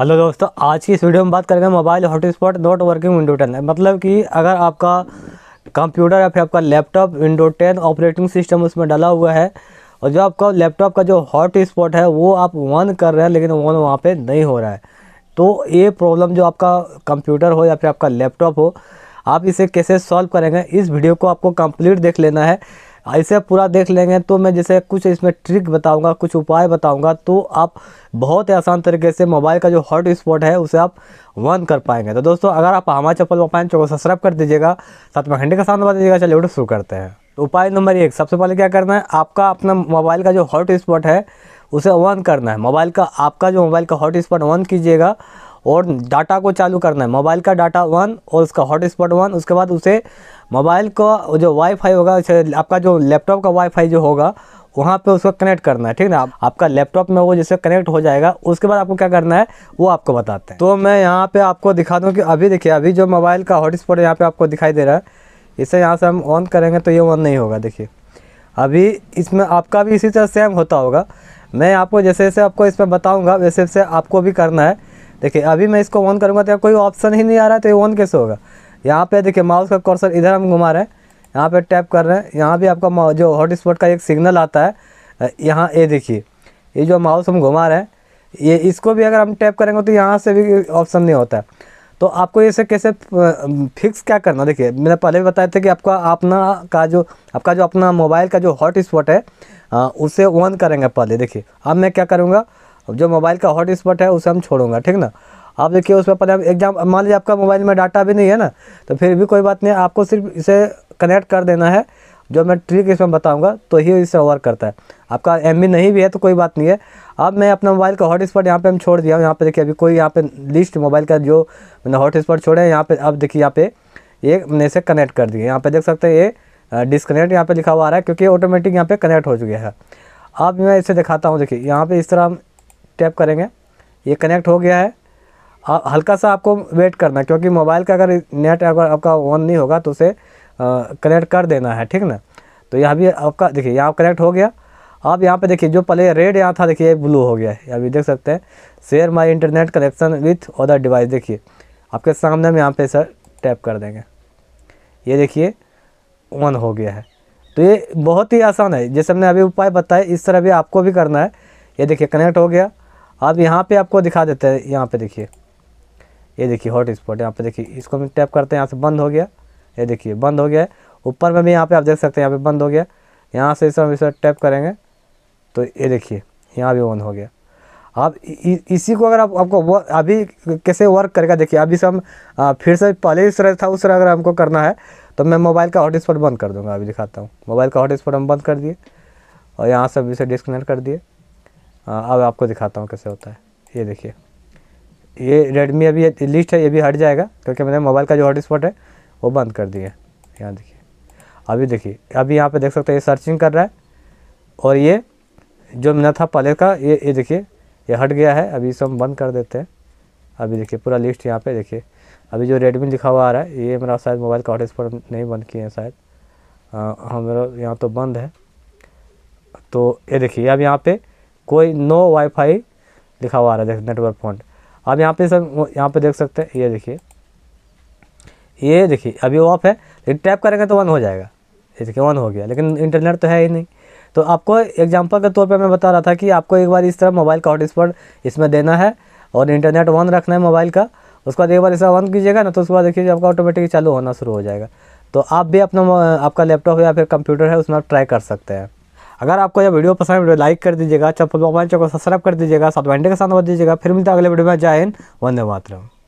hello दोस्तों आज की इस वीडियो में बात करेंगे mobile hotspot not working window ten मतलब कि अगर आपका कंप्यूटर या फिर आपका laptop window ten operating system उसमें डाला हुआ है और जो आपका लैपटॉप का जो हॉट स्पॉट है वो आप ऑन कर रहे हैं लेकिन ऑन वहाँ पर नहीं हो रहा है तो ये प्रॉब्लम जो आपका कंप्यूटर हो या फिर आपका लैपटॉप हो आप इसे कैसे सॉल्व करेंगे इस वीडियो को आपको कंप्लीट देख लेना है ऐसे हाँ, पूरा देख लेंगे तो मैं जैसे कुछ इसमें ट्रिक बताऊंगा कुछ उपाय बताऊंगा तो आप बहुत ही आसान तरीके से मोबाइल का जो हॉट स्पॉट है उसे आप वन कर पाएंगे तो दोस्तों अगर आप हमारे चप्पल वपाइन चौक सब्सक्राइब कर दीजिएगा साथ में घंटे का साथ बता दीजिएगा चलिए वीडियो शुरू करते हैं तो उपाय नंबर एक सबसे पहले क्या करना है आपका अपना मोबाइल का जो हॉट स्पॉट है उसे ऑन करना है मोबाइल का आपका जो मोबाइल का हॉट स्पॉट ऑन कीजिएगा और डाटा को चालू करना है मोबाइल का डाटा वन और उसका हॉटस्पॉट वन उसके बाद उसे मोबाइल का जो वाईफाई होगा आपका जो लैपटॉप का वाईफाई जो होगा वहाँ पे उसको कनेक्ट करना है ठीक ना आपका लैपटॉप में वो जैसे कनेक्ट हो जाएगा उसके बाद आपको क्या करना है वो आपको बताते हैं तो मैं यहाँ पे आपको दिखा दूँ कि अभी देखिए अभी जो मोबाइल का हॉटस्पॉट यहाँ पे आपको दिखाई दे रहा है इसे यहाँ से हम ऑन करेंगे तो ये ऑन नहीं होगा देखिए अभी इसमें आपका भी इसी तरह सेम होता होगा मैं आपको जैसे जैसे आपको इसमें बताऊँगा वैसे वैसे आपको भी करना है देखिए अभी मैं इसको ऑन करूँगा तो कोई ऑप्शन ही नहीं आ रहा है तो ये ऑन कैसे होगा यहाँ पे देखिए माउस का कर्सर इधर हम घुमा रहे हैं यहाँ पे टैप कर रहे हैं यहाँ भी आपका जो हॉटस्पॉट का एक सिग्नल आता है यहाँ ये देखिए ये जो माउस हम घुमा रहे हैं ये इसको भी अगर हम टैप करेंगे तो यहाँ से भी ऑप्शन नहीं होता है तो आपको इसे कैसे फिक्स क्या करना देखिए मैंने पहले भी बताया था कि आपका अपना का जो आपका जो अपना मोबाइल का जो हॉट है उसे ऑन करेंगे पहले देखिए अब मैं क्या करूँगा अब जो मोबाइल का हॉट स्पॉट है उसे हम छोड़ूंगा ठीक ना आप देखिए उसमें पहले एग्जाम मान लीजिए आपका मोबाइल में डाटा भी नहीं है ना तो फिर भी कोई बात नहीं आपको सिर्फ इसे कनेक्ट कर देना है जो मैं ट्रिक इसमें बताऊंगा तो ही इससे वर्क करता है आपका एम नहीं भी है तो कोई बात नहीं है अब मैं अपना मोबाइल का हॉट स्पॉट यहाँ पे हम छोड़ दिया यहाँ पे देखिए अभी कोई यहाँ पे लिस्ट मोबाइल का जो मैंने हॉट स्पॉट छोड़े हैं यहाँ पे अब देखिए यहाँ पे ये मैंने इसे कनेक्ट कर दिया यहाँ पर देख सकते हैं ये डिसकनेक्ट यहाँ पर लिखा हुआ आ रहा है क्योंकि ऑटोमेटिक यहाँ पर कनेक्ट हो चुके हैं अब मैं इसे दिखाता हूँ देखिए यहाँ पर इस तरह टैप करेंगे ये कनेक्ट हो गया है हल्का सा आपको वेट करना क्योंकि मोबाइल का अगर नेट अगर आपका ऑन नहीं होगा तो उसे कनेक्ट कर देना है ठीक ना तो यहाँ भी आपका देखिए यहाँ कनेक्ट हो गया आप यहाँ पे देखिए जो पहले रेड यहाँ था देखिए ब्लू हो गया है अभी देख सकते हैं share my internet connection with other device देखिए आपके सामने हम यहाँ पे सर टैप कर देंगे ये देखिए ऑन हो गया है तो ये बहुत ही आसान है जैसे हमने अभी उपाय बताया इस तरह भी आपको भी करना है ये देखिए कनेक्ट हो गया आप यहाँ पे आपको दिखा देते हैं यहाँ पे देखिए ये देखिए हॉट स्पॉट यहाँ पे देखिए इसको हम टैप करते हैं यहाँ से बंद हो गया ये देखिए बंद हो गया है ऊपर में भी यहाँ पे आप देख सकते हैं यहाँ पे बंद हो गया यहाँ से इसे हम इसे टैप करेंगे तो ये देखिए यहाँ भी बंद हो गया आप इसी को अगर आप आपको अभी कैसे वर्क करेगा देखिए अभी से हम फिर से पहले इस तरह था उस तरह अगर हमको करना है तो मैं मोबाइल का हॉटस्पॉट बंद कर दूंगा अभी दिखाता हूँ मोबाइल का हॉटस्पॉट हम बंद कर दिए और यहाँ से अभी इसे डिस्कनेक्ट कर दिए हाँ, अब आपको दिखाता हूँ कैसे होता है ये देखिए ये रेडमी अभी लिस्ट है ये भी हट जाएगा क्योंकि मैंने मोबाइल का जो हॉट स्पॉट है वो बंद कर दिया है यहाँ देखिए अभी देखिए अभी यहाँ पे देख सकते हैं ये सर्चिंग कर रहा है और ये जो मिला था पहले का ये ये देखिए ये हट गया है अभी इसे हम बंद कर देते हैं अभी देखिए पूरा लिस्ट यहाँ पे देखिए अभी जो रेडमी लिखा हुआ आ रहा है ये मेरा शायद मोबाइल का हॉटस्पॉट नहीं बंद किए हैं शायद हाँ, हाँ मेरा यहाँ तो बंद है तो ये देखिए अब यहाँ पर कोई नो वाईफाई लिखा हुआ आ रहा है नेटवर्क पॉइंट अब यहाँ पे सर यहाँ पे देख सकते हैं ये देखिए ये देखिए अभी ऑफ है लेकिन टैप करेंगे तो वन हो जाएगा ये देखिए वन हो गया लेकिन इंटरनेट तो है ही नहीं तो आपको एग्जाम्पल के तौर पर मैं बता रहा था कि आपको एक बार इस तरह मोबाइल का हॉटस्पॉट इसमें देना है और इंटरनेट वन रखना है मोबाइल का उसके बाद एक बार इसका वन कीजिएगा ना तो उसके बाद देखिए आपका ऑटोमेटिक चालू होना शुरू हो जाएगा तो आप भी अपना आपका लैपटॉप या फिर कंप्यूटर है उसमें आप ट्राई कर सकते हैं अगर आपको यह वीडियो पसंद है वीडियो लाइक कर दीजिएगा चप्पल मोबाइल को सब्सक्राइब कर दीजिएगा साथ घंटे के साथ बता दीजिएगा फिर मिलते हैं अगले वीडियो में जय हिंद वंदे मातरम